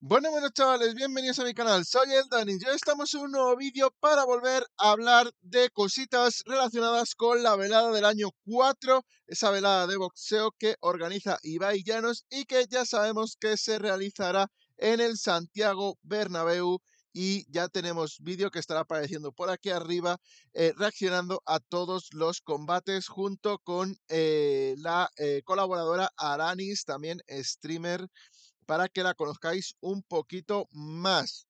Bueno, bueno chavales, bienvenidos a mi canal, soy el Dani y hoy estamos en un nuevo vídeo para volver a hablar de cositas relacionadas con la velada del año 4, esa velada de boxeo que organiza Ibai Llanos y que ya sabemos que se realizará en el Santiago Bernabéu y ya tenemos vídeo que estará apareciendo por aquí arriba eh, reaccionando a todos los combates junto con eh, la eh, colaboradora Aranis, también streamer para que la conozcáis un poquito más.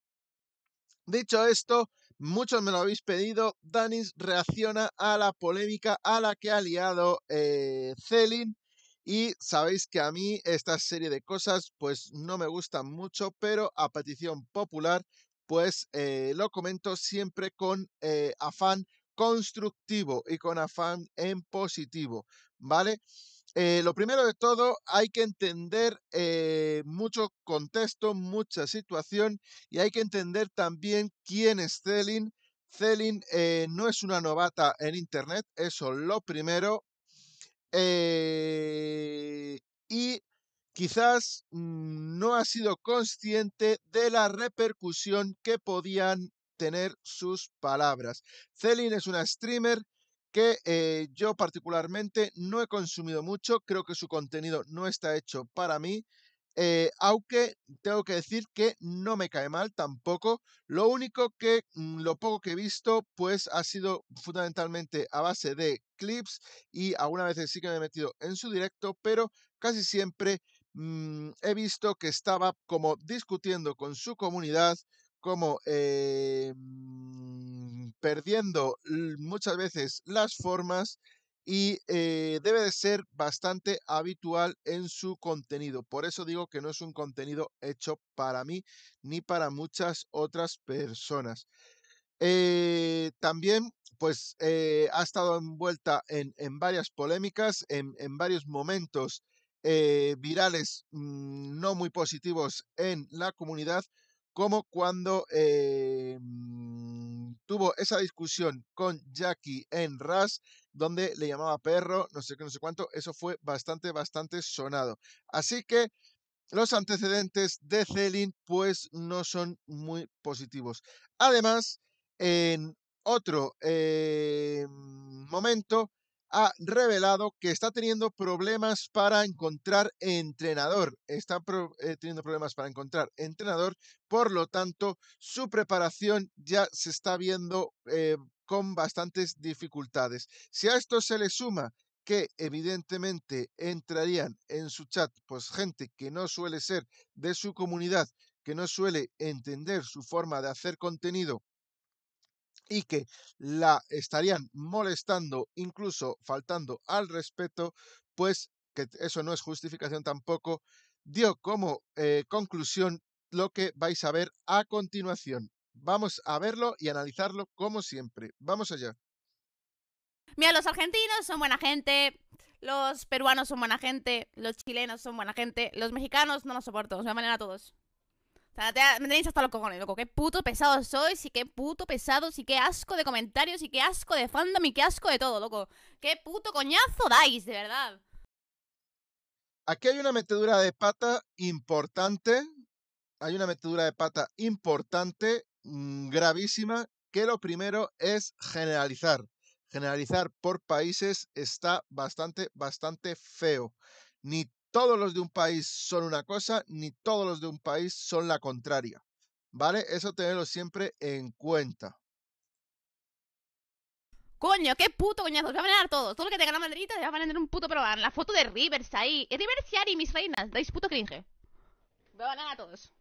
Dicho esto, muchos me lo habéis pedido, Danis reacciona a la polémica a la que ha liado eh, Celine Y sabéis que a mí esta serie de cosas pues no me gustan mucho, pero a petición popular pues eh, lo comento siempre con eh, afán constructivo y con afán en positivo, ¿vale? Eh, lo primero de todo, hay que entender eh, mucho contexto, mucha situación y hay que entender también quién es Celin. Celin eh, no es una novata en Internet, eso es lo primero. y quizás mm, no ha sido consciente de la repercusión que podían tener sus palabras. Celin es una streamer que eh, yo particularmente no he consumido mucho, creo que su contenido no está hecho para mí, eh, aunque tengo que decir que no me cae mal tampoco. Lo único que, mm, lo poco que he visto, pues ha sido fundamentalmente a base de clips y algunas veces sí que me he metido en su directo, pero casi siempre mm, he visto que estaba como discutiendo con su comunidad, como... Eh, perdiendo muchas veces las formas y eh, debe de ser bastante habitual en su contenido. Por eso digo que no es un contenido hecho para mí ni para muchas otras personas. Eh, también, pues, eh, ha estado envuelta en, varias polémicas, en, varios momentos virales mm, no muy positivos en la comunidad, como cuando tuvo esa discusión con Jackie en Ras, donde le llamaba perro, no sé qué, no sé cuánto, eso fue bastante, bastante sonado. Así que los antecedentes de Celine pues no son muy positivos. Además, en otro eh, momento, ha revelado que está teniendo problemas para encontrar entrenador. Está eh, teniendo problemas para encontrar entrenador, por lo tanto, su preparación ya se está viendo eh, con bastantes dificultades. Si a esto se le suma que evidentemente entrarían en su chat pues gente que no suele ser de su comunidad, que no suele entender su forma de hacer contenido y que la estarían molestando, incluso faltando al respeto, pues que eso no es justificación tampoco, dio como eh, conclusión lo que vais a ver a continuación. Vamos a verlo y analizarlo como siempre. Vamos allá. Mira, los argentinos son buena gente, los peruanos son buena gente, los chilenos son buena gente, los mexicanos no los soporto, de van manera a todos sea, me tenéis hasta los cojones, loco. Qué puto pesado sois y qué puto pesado y qué asco de comentarios y qué asco de fandom y qué asco de todo, loco. Qué puto coñazo dais, de verdad. Aquí hay una metedura de pata importante. Hay una metedura de pata importante, mm, gravísima, que lo primero es generalizar. Generalizar por países está bastante, bastante feo. Ni todos los de un país son una cosa, ni todos los de un país son la contraria. ¿Vale? Eso tenerlo siempre en cuenta. Coño, qué puto coñazo, te van a ganar todos. Todo lo que te la madrita te va a ganar un puto probar. La foto de Rivers ahí. Rivers y Ari, mis reinas. Dais puto cringe. Me van a ganar todos.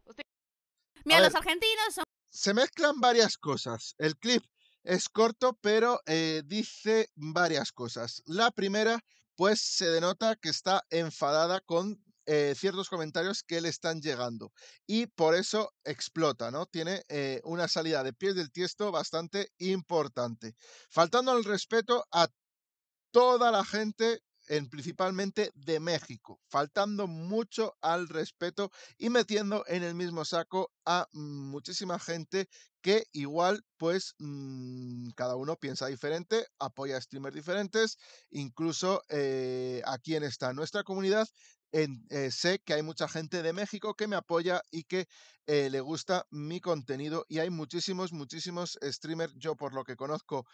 Mira, los argentinos son. Se mezclan varias cosas. El clip es corto, pero eh, dice varias cosas. La primera, pues se denota que está enfadada con eh, ciertos comentarios que le están llegando. Y por eso explota, ¿no? Tiene eh, una salida de pies del tiesto bastante importante. Faltando al respeto a toda la gente en, principalmente de México, faltando mucho al respeto y metiendo en el mismo saco a muchísima gente que igual pues mm, cada uno piensa diferente, apoya a streamers diferentes, incluso eh, aquí en esta nuestra comunidad eh, sé que hay mucha gente de México que me apoya y que eh, le gusta mi contenido y hay muchísimos, muchísimos streamers, yo por lo que conozco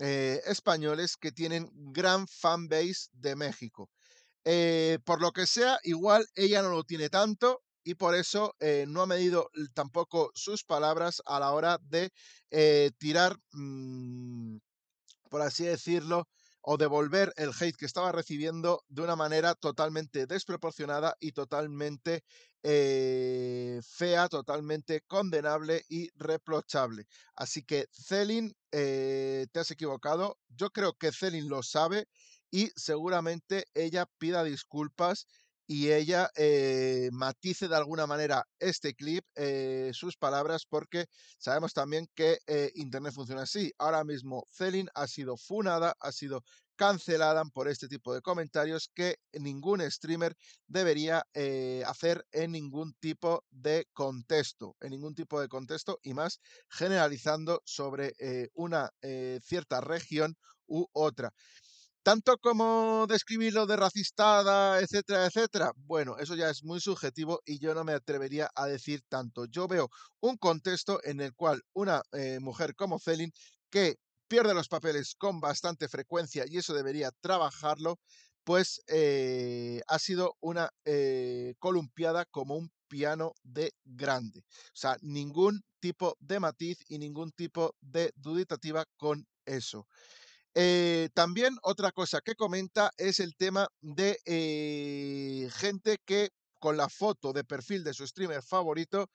eh, españoles que tienen gran fanbase de México. Eh, por lo que sea, igual ella no lo tiene tanto y por eso eh, no ha medido tampoco sus palabras a la hora de tirar, mm, por así decirlo, o devolver el hate que estaba recibiendo de una manera totalmente desproporcionada y totalmente fea, totalmente condenable y reprochable. Así que Celin eh, te has equivocado. Yo creo que Celine lo sabe y seguramente ella pida disculpas y ella eh, matice de alguna manera este clip, eh, sus palabras, porque sabemos también que Internet funciona así. Ahora mismo Celin ha sido funada, ha sido cancelada por este tipo de comentarios que ningún streamer debería eh, hacer en ningún tipo de contexto, en ningún tipo de contexto y más generalizando sobre eh, una eh, cierta región u otra. Tanto como describirlo de racistada, etcétera, etcétera. Bueno, eso ya es muy subjetivo y yo no me atrevería a decir tanto. Yo veo un contexto en el cual una mujer como Celin que pierde los papeles con bastante frecuencia y eso debería trabajarlo, pues eh, ha sido una eh, columpiada como un piano de grande. O sea, ningún tipo de matiz y ningún tipo de duditativa con eso. Eh, también otra cosa que comenta es el tema de gente que con la foto de perfil de su streamer favorito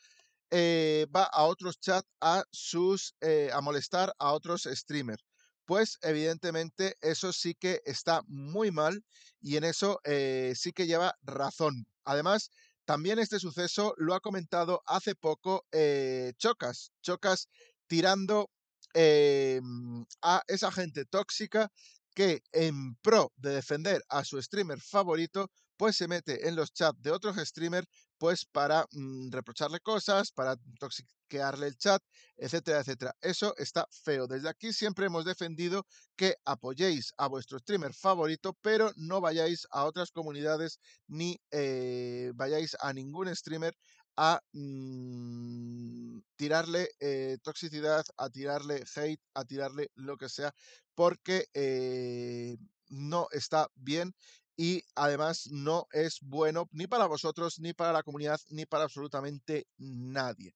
eh, va a otros chats a, sus, eh, a molestar a otros streamers. Pues evidentemente eso sí que está muy mal y en eso eh, sí que lleva razón. Además, también este suceso lo ha comentado hace poco Chocas. Chocas tirando a esa gente tóxica que en pro de defender a su streamer favorito, pues se mete en los chats de otros streamers pues para mm, reprocharle cosas, para toxiquearle el chat, etcétera, etcétera. Eso está feo. Desde aquí siempre hemos defendido que apoyéis a vuestro streamer favorito, pero no vayáis a otras comunidades ni eh, vayáis a ningún streamer a mm, tirarle eh, toxicidad, a tirarle hate, a tirarle lo que sea, porque eh, no está bien y además no es bueno ni para vosotros, ni para la comunidad, ni para absolutamente nadie.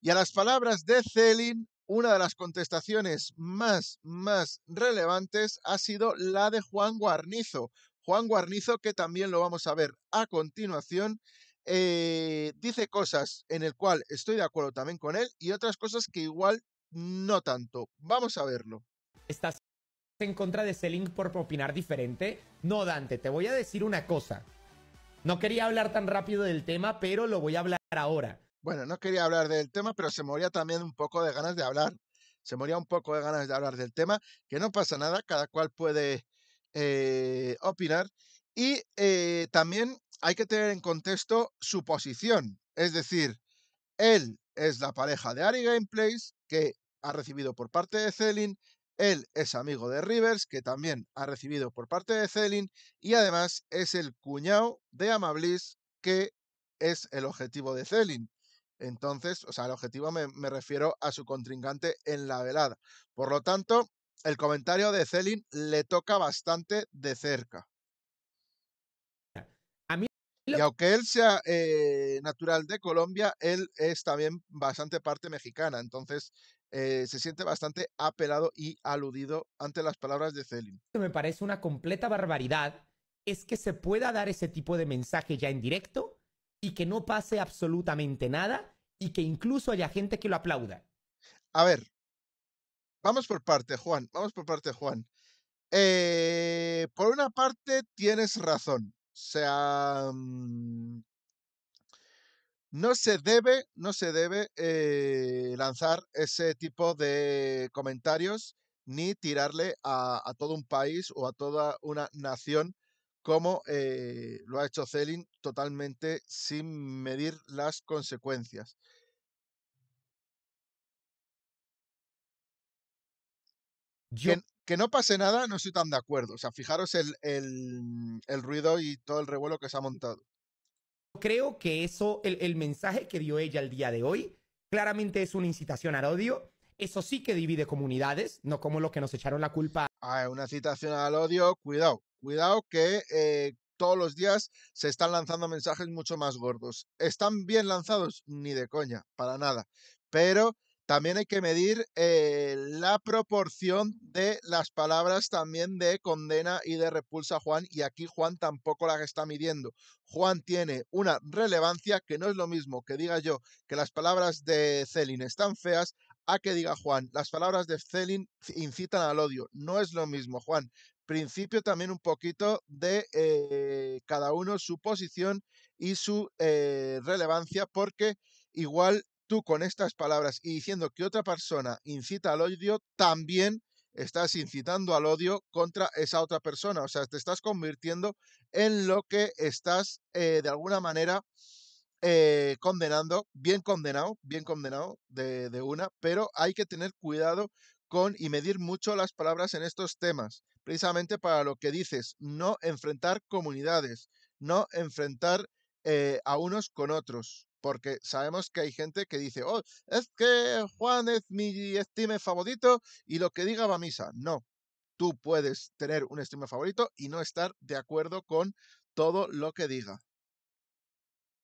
Y a las palabras de Celin, una de las contestaciones más, más relevantes ha sido la de Juan Guarnizo. Juan Guarnizo, que también lo vamos a ver a continuación, eh, dice cosas en el cual estoy de acuerdo también con él y otras cosas que igual no tanto. Vamos a verlo en contra de Selling por opinar diferente. No, Dante, te voy a decir una cosa. No quería hablar tan rápido del tema, pero lo voy a hablar ahora. Bueno, no quería hablar del tema, pero se moría también un poco de ganas de hablar. Se moría un poco de ganas de hablar del tema, que no pasa nada, cada cual puede eh, opinar. Y eh, también hay que tener en contexto su posición. Es decir, él es la pareja de Ari Gameplays, que ha recibido por parte de Celin él es amigo de Rivers, que también ha recibido por parte de Celin, y además es el cuñado de Amablis, que es el objetivo de Celin. Entonces, o sea, el objetivo me, refiero a su contrincante en la velada. Por lo tanto, el comentario de Celin le toca bastante de cerca. Y aunque él sea eh, natural de Colombia, él es también bastante parte mexicana. Entonces, eh, se siente bastante apelado y aludido ante las palabras de Celine. Lo que me parece una completa barbaridad es que se pueda dar ese tipo de mensaje ya en directo y que no pase absolutamente nada y que incluso haya gente que lo aplauda. A ver, vamos por parte, Juan, vamos por parte, Juan. Eh, por una parte, tienes razón. O sea, mm, no se debe, no se debe eh, lanzar ese tipo de comentarios ni tirarle a, todo un país o a toda una nación como eh, lo ha hecho Celin totalmente sin medir las consecuencias. Que, no pase nada, no estoy tan de acuerdo. O sea, fijaros el ruido y todo el revuelo que se ha montado creo que eso, el, mensaje que dio ella el día de hoy, claramente es una incitación al odio. Eso sí que divide comunidades, no como lo que nos echaron la culpa. Ah, una incitación al odio, cuidado, cuidado que eh, todos los días se están lanzando mensajes mucho más gordos. ¿Están bien lanzados? Ni de coña, para nada. Pero también hay que medir eh, la proporción de las palabras también de condena y de repulsa a Juan, y aquí Juan tampoco las está midiendo. Juan tiene una relevancia que no es lo mismo que diga yo que las palabras de Celin están feas a que diga Juan, las palabras de Celin incitan al odio. No es lo mismo, Juan. Principio también un poquito de eh, cada uno su posición y su eh, relevancia, porque igual tú con estas palabras y diciendo que otra persona incita al odio, también estás incitando al odio contra esa otra persona. O sea, te estás convirtiendo en lo que estás eh, de alguna manera eh, condenando, bien condenado, bien condenado de, una, pero hay que tener cuidado con y medir mucho las palabras en estos temas, precisamente para lo que dices, no enfrentar comunidades, no enfrentar eh, a unos con otros porque sabemos que hay gente que dice, oh, es que Juan es mi estime favorito y lo que diga va a misa. No, tú puedes tener un estime favorito y no estar de acuerdo con todo lo que diga.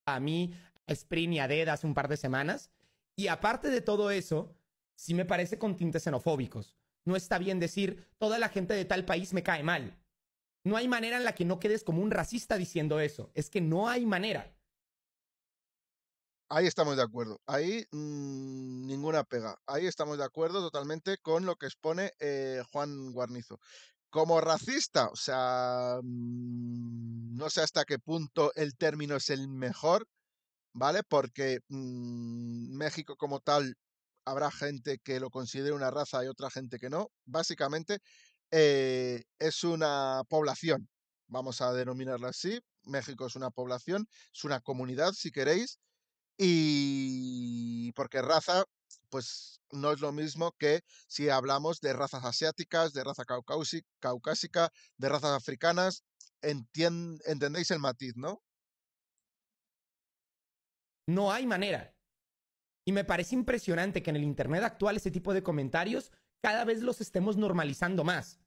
A mí, a Spring y a hace un par de semanas. Y aparte de todo eso, sí me parece con tintes xenofóbicos. No está bien decir, toda la gente de tal país me cae mal. No hay manera en la que no quedes como un racista diciendo eso. Es que no hay manera. Ahí estamos de acuerdo. Ahí mm, ninguna pega. Ahí estamos de acuerdo totalmente con lo que expone eh, Juan Guarnizo. Como racista, o sea, mm, no sé hasta qué punto el término es el mejor, ¿vale? Porque mm, México como tal habrá gente que lo considere una raza y otra gente que no. Básicamente eh, es una población, vamos a denominarla así. México es una población, es una comunidad, si queréis, y porque raza, pues no es lo mismo que si hablamos de razas asiáticas, de raza caucásica, de razas africanas. entendéis el matiz, ¿no? No hay manera. Y me parece impresionante que en el Internet actual ese tipo de comentarios cada vez los estemos normalizando más.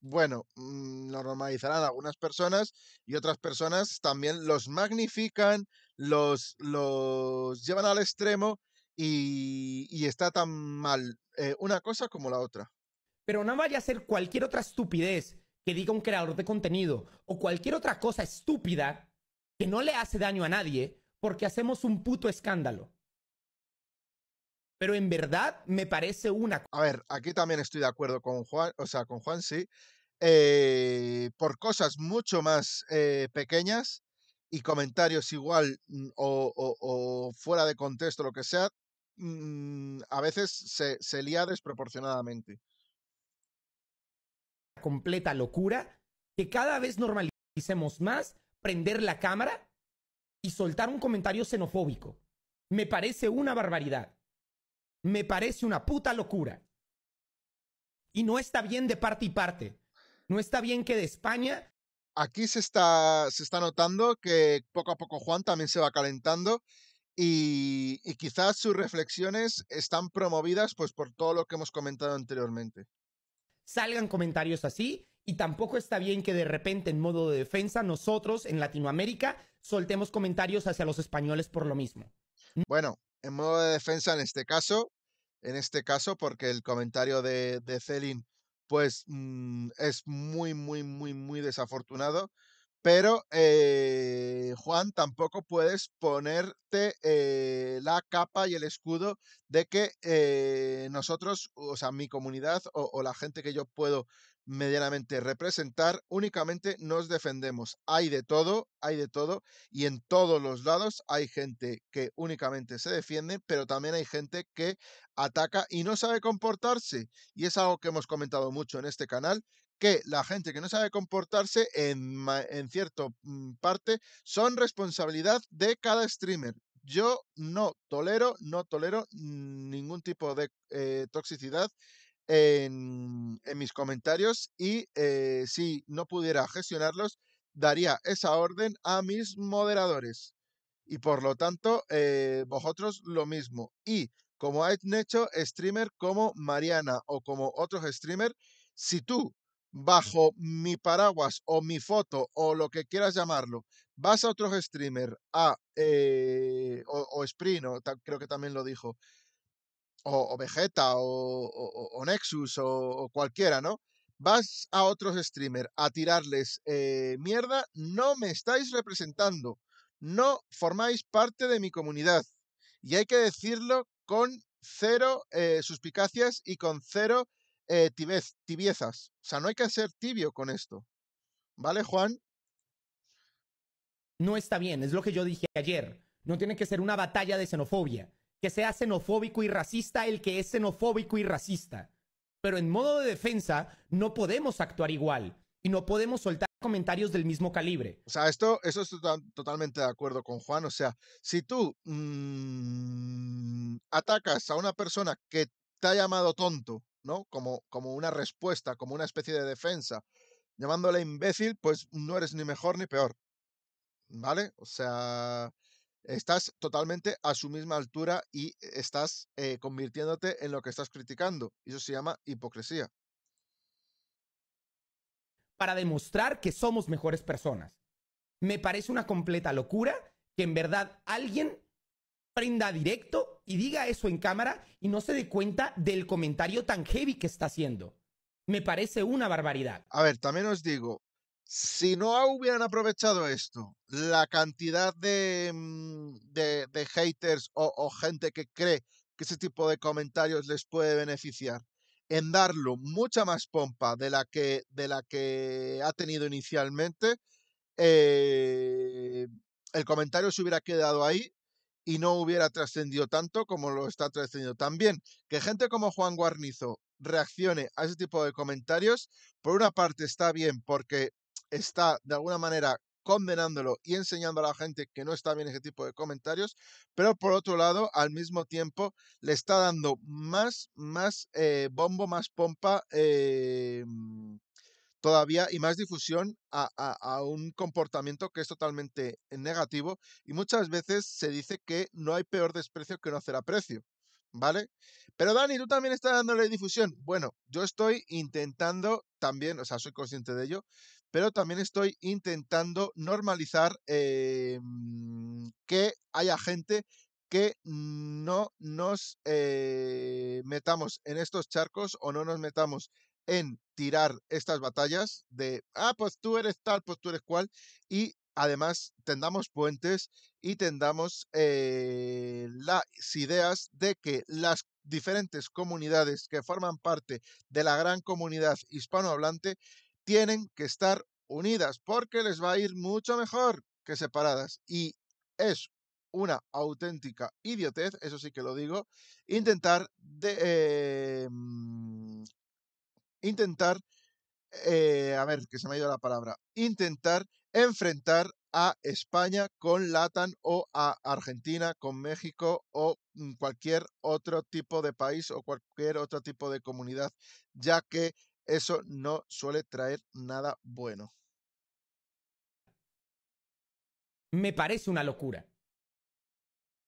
Bueno, mm, normalizarán algunas personas y otras personas también los magnifican, los, los llevan al extremo y, y está tan mal eh, una cosa como la otra. Pero no vaya a ser cualquier otra estupidez que diga un creador de contenido o cualquier otra cosa estúpida que no le hace daño a nadie porque hacemos un puto escándalo. Pero en verdad me parece una... A ver, aquí también estoy de acuerdo con Juan, o sea, con Juan sí. Eh, por cosas mucho más eh, pequeñas y comentarios igual mm, o, o, fuera de contexto, lo que sea, mm, a veces se, se lía desproporcionadamente. Completa locura, que cada vez normalicemos más prender la cámara y soltar un comentario xenofóbico. Me parece una barbaridad. Me parece una puta locura. Y no está bien de parte y parte. No está bien que de España aquí se está, se está notando que poco a poco Juan también se va calentando y, quizás sus reflexiones están promovidas pues por todo lo que hemos comentado anteriormente. Salgan comentarios así y tampoco está bien que de repente en modo de defensa nosotros en Latinoamérica soltemos comentarios hacia los españoles por lo mismo. Bueno, en modo de defensa en este caso, en este caso porque el comentario de, de Celin pues mm, es muy, muy, muy, muy desafortunado. Pero, eh, Juan, tampoco puedes ponerte eh, la capa y el escudo de que eh, nosotros, o sea, mi comunidad o, o, la gente que yo puedo medianamente representar, únicamente nos defendemos. Hay de todo, hay de todo, y en todos los lados hay gente que únicamente se defiende, pero también hay gente que ataca y no sabe comportarse. Y es algo que hemos comentado mucho en este canal, que la gente que no sabe comportarse en, cierta mm, parte son responsabilidad de cada streamer. Yo no tolero, no tolero ningún tipo de eh, toxicidad en, mis comentarios y eh, si no pudiera gestionarlos, daría esa orden a mis moderadores. Y por lo tanto, eh, vosotros lo mismo. Y como hay hecho streamer como Mariana o como otros streamers, si tú bajo mi paraguas o mi foto o lo que quieras llamarlo, vas a otros streamer, a eh, o, o creo que también lo dijo, o, Vegeta o, o, Nexus o, cualquiera, ¿no? Vas a otros streamers a tirarles eh, mierda, no me estáis representando, no formáis parte de mi comunidad. Y hay que decirlo con cero eh, suspicacias y con cero eh, tibiezas. O sea, no hay que ser tibio con esto. ¿Vale, Juan? No está bien, es lo que yo dije ayer. No tiene que ser una batalla de xenofobia que sea xenofóbico y racista el que es xenofóbico y racista. Pero en modo de defensa no podemos actuar igual y no podemos soltar comentarios del mismo calibre. O sea, esto, eso estoy totalmente de acuerdo con Juan. O sea, si tú mm, atacas a una persona que te ha llamado tonto, ¿no? Como, como una respuesta, como una especie de defensa, llamándole imbécil, pues no eres ni mejor ni peor. ¿Vale? O sea, Estás totalmente a su misma altura y estás eh, convirtiéndote en lo que estás criticando. Eso se llama hipocresía. Para demostrar que somos mejores personas. Me parece una completa locura que en verdad alguien prenda directo y diga eso en cámara y no se dé cuenta del comentario tan heavy que está haciendo. Me parece una barbaridad. A ver, también os digo, si no hubieran aprovechado esto, la cantidad de, mm, haters o, gente que cree que ese tipo de comentarios les puede beneficiar en darlo mucha más pompa de la que, de la que ha tenido inicialmente, eh, el comentario se hubiera quedado ahí y no hubiera trascendido tanto como lo está trascendiendo. También que gente como Juan Guarnizo reaccione a ese tipo de comentarios, por una parte está bien porque está de alguna manera condenándolo y enseñando a la gente que no está bien ese tipo de comentarios, pero por otro lado, al mismo tiempo, le está dando más, más eh, bombo, más pompa eh, mm, todavía y más difusión a, a, un comportamiento que es totalmente negativo y muchas veces se dice que no hay peor desprecio que no hacer aprecio. ¿Vale? Pero Dani, tú también estás dándole difusión. Bueno, yo estoy intentando también, o sea, soy consciente de ello, pero también estoy intentando normalizar em, que haya gente que no nos eh, metamos en estos charcos o no nos metamos en tirar estas batallas de, ah, pues tú eres tal, pues tú eres cual, y además tendamos puentes y tendamos eh, las ideas de que las diferentes comunidades que forman parte de la gran comunidad hispanohablante tienen que estar unidas porque les va a ir mucho mejor que separadas. Y es una auténtica idiotez, eso sí que lo digo, intentar de, em, intentar eh, a ver, que se me ha ido la palabra, intentar enfrentar a España con Latam o a Argentina con México o mm, cualquier otro tipo de país o cualquier otro tipo de comunidad, ya que eso no suele traer nada bueno. Me parece una locura.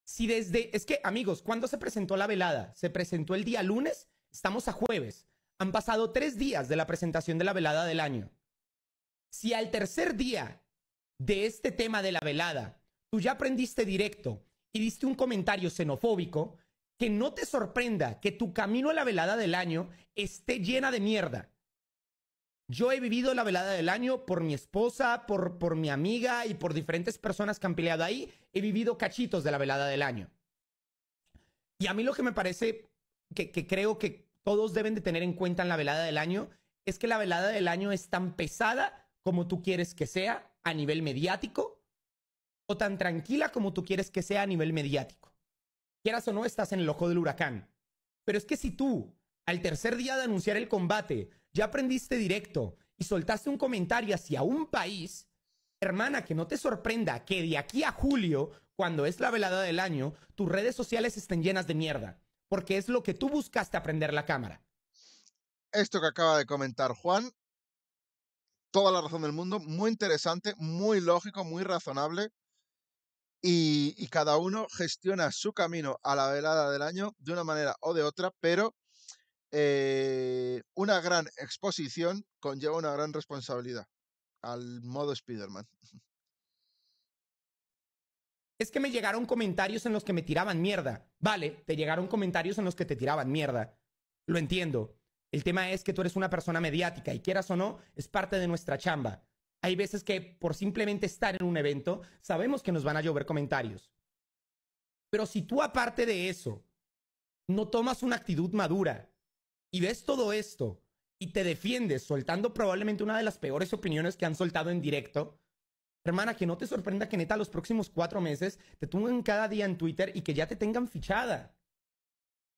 Si desde, es que amigos, ¿cuándo se presentó la velada? Se presentó el día lunes, estamos a jueves. Han pasado tres días de la presentación de la velada del año. Si al tercer día de este tema de la velada, tú ya aprendiste directo y diste un comentario xenofóbico, que no te sorprenda que tu camino a la velada del año esté llena de mierda. Yo he vivido la velada del año por mi esposa, por, por mi amiga y por diferentes personas que han peleado ahí. He vivido cachitos de la velada del año. Y a mí lo que me parece que, que creo que todos deben de tener en cuenta en la velada del año es que la velada del año es tan pesada como tú quieres que sea a nivel mediático o tan tranquila como tú quieres que sea a nivel mediático quieras o no, estás en el ojo del huracán. Pero es que si tú, al tercer día de anunciar el combate, ya aprendiste directo y soltaste un comentario hacia un país, hermana, que no te sorprenda que de aquí a julio, cuando es la velada del año, tus redes sociales estén llenas de mierda, porque es lo que tú buscaste aprender la cámara. Esto que acaba de comentar Juan, toda la razón del mundo, muy interesante, muy lógico, muy razonable y, cada uno gestiona su camino a la velada del año de una manera o de otra, pero eh, una gran exposición conlleva una gran responsabilidad al modo Spiderman. Es que me llegaron comentarios en los que me tiraban mierda. Vale, te llegaron comentarios en los que te tiraban mierda. Lo entiendo. El tema es que tú eres una persona mediática y quieras o no, es parte de nuestra chamba. Hay veces que por simplemente estar en un evento, sabemos que nos van a llover comentarios. Pero si tú aparte de eso, no tomas una actitud madura y ves todo esto y te defiendes soltando probablemente una de las peores opiniones que han soltado en directo, hermana, que no te sorprenda que neta los próximos cuatro meses te tumben cada día en Twitter y que ya te tengan fichada.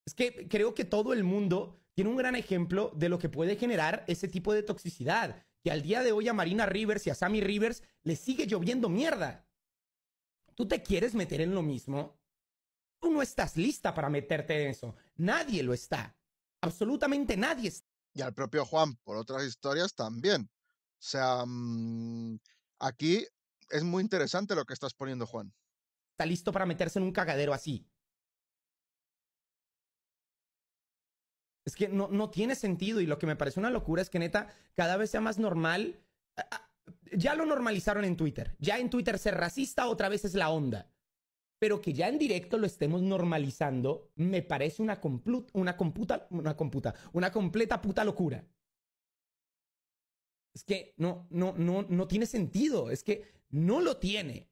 Es que creo que todo el mundo tiene un gran ejemplo de lo que puede generar ese tipo de toxicidad. Y al día de hoy a Marina Rivers y a Sammy Rivers le sigue lloviendo mierda. ¿Tú te quieres meter en lo mismo? Tú no estás lista para meterte en eso. Nadie lo está. Absolutamente nadie está. Y al propio Juan, por otras historias, también. O sea, mm, aquí es muy interesante lo que estás poniendo, Juan. Está listo para meterse en un cagadero así. Es que no, no tiene sentido y lo que me parece una locura es que neta cada vez sea más normal. Ah, ah, ya lo normalizaron en Twitter. Ya en Twitter ser racista otra vez es la onda. Pero que ya en directo lo estemos normalizando me parece una, una computa, una computa, una completa puta locura. Es que no, no, no, no tiene sentido. Es que no lo tiene.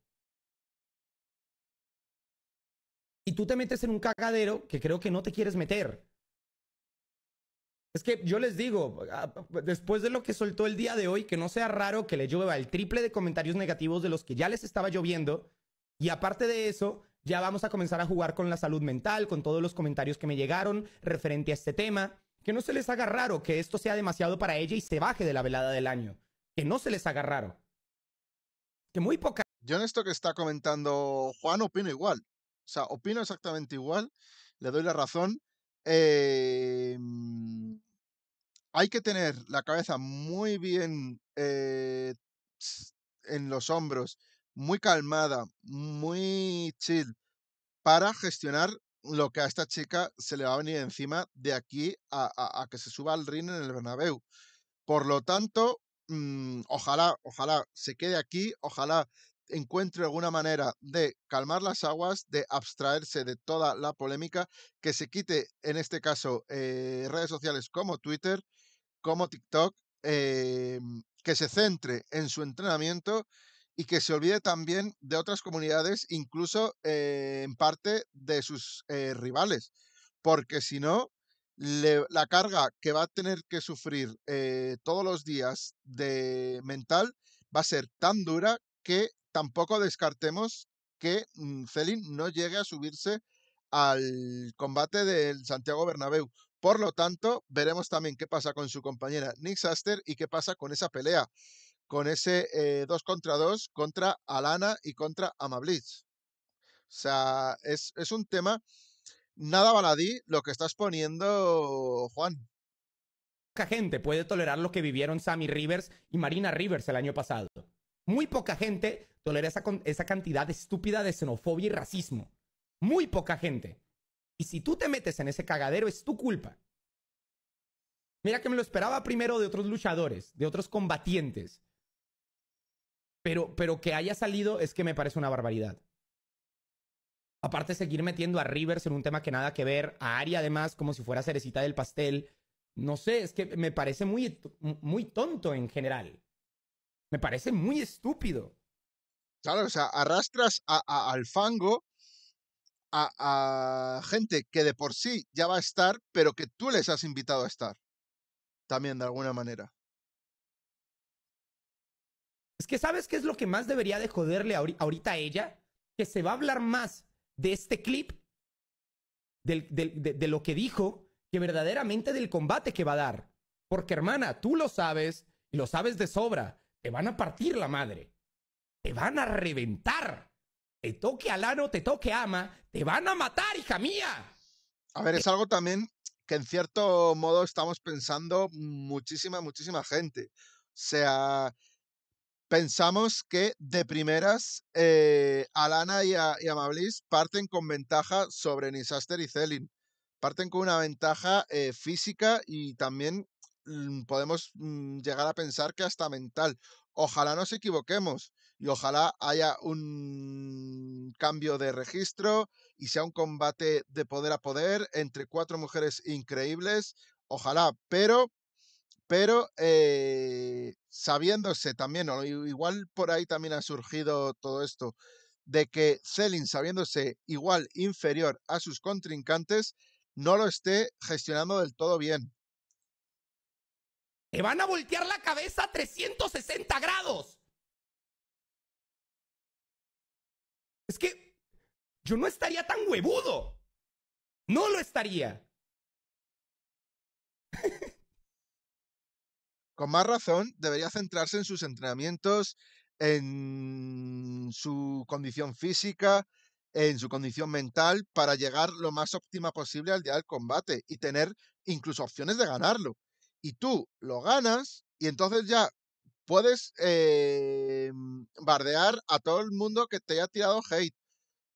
Y tú te metes en un cagadero que creo que no te quieres meter. Es que yo les digo, ah, después de lo que soltó el día de hoy, que no sea raro que le llueva el triple de comentarios negativos de los que ya les estaba lloviendo. Y aparte de eso, ya vamos a comenzar a jugar con la salud mental, con todos los comentarios que me llegaron referente a este tema. Que no se les haga raro que esto sea demasiado para ella y se baje de la velada del año. Que no se les haga raro. Que muy poca. Yo en esto que está comentando Juan opino igual. O sea, opino exactamente igual. Le doy la razón. Eh mm, hay que tener la cabeza muy bien eh, en los hombros, muy calmada, muy chill, para gestionar lo que a esta chica se le va a venir encima de aquí a, que se suba al rin en el Bernabéu. Por lo tanto, mm, ojalá, ojalá se quede aquí, ojalá encuentre alguna manera de calmar las aguas, de abstraerse de toda la polémica, que se quite, en este caso, eh, redes sociales como Twitter, como TikTok, em, que se centre en su entrenamiento y que se olvide también de otras comunidades, incluso eh, en parte de sus eh, rivales, porque si no, la carga que va a tener que sufrir todos los días de mental va a ser tan dura que tampoco descartemos que Celin mm, no llegue a subirse al combate del Santiago Bernabéu. Por lo tanto, veremos también qué pasa con su compañera Nick Saster y qué pasa con esa pelea, con ese 2 eh, contra 2 contra Alana y contra Amablitz. O sea, es, es un tema nada baladí lo que estás poniendo, Juan. Poca gente puede tolerar lo que vivieron Sammy Rivers y Marina Rivers el año pasado. Muy poca gente tolera esa, cantidad estúpida de xenofobia y racismo. Muy poca gente. Y si tú te metes en ese cagadero, es tu culpa. Mira que me lo esperaba primero de otros luchadores, de otros combatientes. Pero, pero que haya salido es que me parece una barbaridad. Aparte, seguir metiendo a Rivers en un tema que nada que ver, a Ari además, como si fuera cerecita del pastel. No sé, es que me parece muy, muy tonto en general. Me parece muy estúpido. Claro, o sea, arrastras a, al fango a, gente que de por sí ya va a estar, pero que tú les has invitado a estar. También de alguna manera. Es que sabes qué es lo que más debería de joderle ahorita a ella, que se va a hablar más de este clip, de lo que dijo, que verdaderamente del combate que va a dar. Porque hermana, tú lo sabes y lo sabes de sobra. Te van a partir la madre. Te van a reventar. Te toque Alano, te toque Ama. Te van a matar, hija mía. A ver, es eh algo también que en cierto modo estamos pensando muchísima, muchísima gente. O sea, pensamos que de primeras eh, Alana y, Amablis parten con ventaja sobre Nisaster y Celin. Parten con una ventaja eh, física y también Mm, podemos mm, llegar a pensar que hasta mental. Ojalá nos equivoquemos y ojalá haya un cambio de registro y sea un combate de poder a poder entre cuatro mujeres increíbles. Ojalá, pero, pero eh, sabiéndose también, igual por ahí también ha surgido todo esto, de que Celine sabiéndose igual inferior a sus contrincantes, no lo esté gestionando del todo bien. Te van a voltear la cabeza a 360 grados. Es que yo no estaría tan huevudo. No lo estaría. Con más razón, debería centrarse en sus entrenamientos, en su condición física, en su condición mental, para llegar lo más óptima posible al día del combate y tener incluso opciones de ganarlo y tú lo ganas y entonces ya puedes em, bardear a todo el mundo que te haya tirado hate.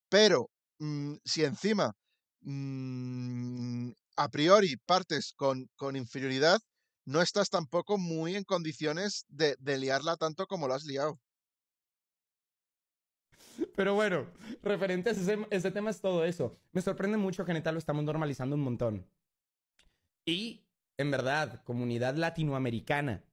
Pero mm, si encima mm, a priori partes con, inferioridad, no estás tampoco muy en condiciones de, liarla tanto como lo has liado. Pero bueno, referente a ese, ese tema es todo eso. Me sorprende mucho que neta lo estamos normalizando un montón. Y en verdad, comunidad latinoamericana,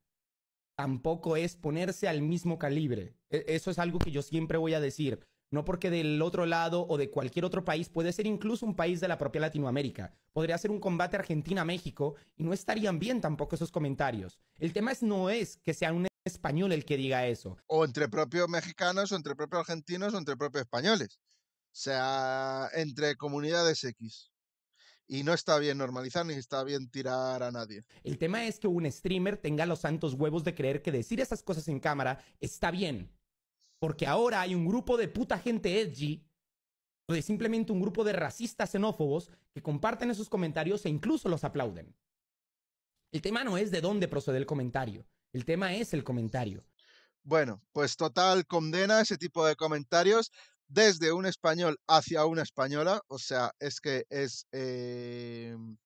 tampoco es ponerse al mismo calibre. E-, eso es algo que yo siempre voy a decir. No porque del otro lado o de cualquier otro país, puede ser incluso un país de la propia Latinoamérica. Podría ser un combate Argentina-México y no estarían bien tampoco esos comentarios. El tema es, no es que sea un español el que diga eso. O entre propios mexicanos, o entre propios argentinos, o entre propios españoles. O sea, entre comunidades X y no está bien normalizar ni está bien tirar a nadie. El tema es que un streamer tenga los santos huevos de creer que decir esas cosas en cámara está bien. Porque ahora hay un grupo de puta gente edgy o de simplemente un grupo de racistas xenófobos que comparten esos comentarios e incluso los aplauden. El tema no es de dónde procede el comentario, el tema es el comentario. Bueno, pues total condena ese tipo de comentarios desde un español hacia una española. O sea, es que es, em,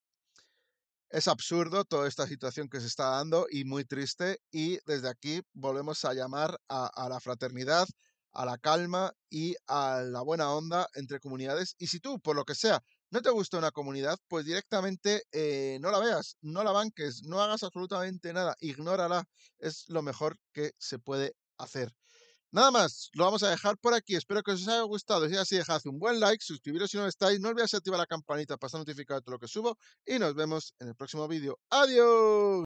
es absurdo toda esta situación que se está dando y muy triste. Y desde aquí volvemos a llamar a, la fraternidad, a la calma y a la buena onda entre comunidades. Y si tú, por lo que sea, no te gusta una comunidad, pues directamente eh, no la veas, no la banques, no hagas absolutamente nada, ignórala. Es lo mejor que se puede hacer. Nada más, lo vamos a dejar por aquí. Espero que os haya gustado. Si es así, dejad un buen like, suscribiros si no estáis. No olvidéis activar la campanita para estar notificado de todo lo que subo. Y nos vemos en el próximo vídeo. ¡Adiós!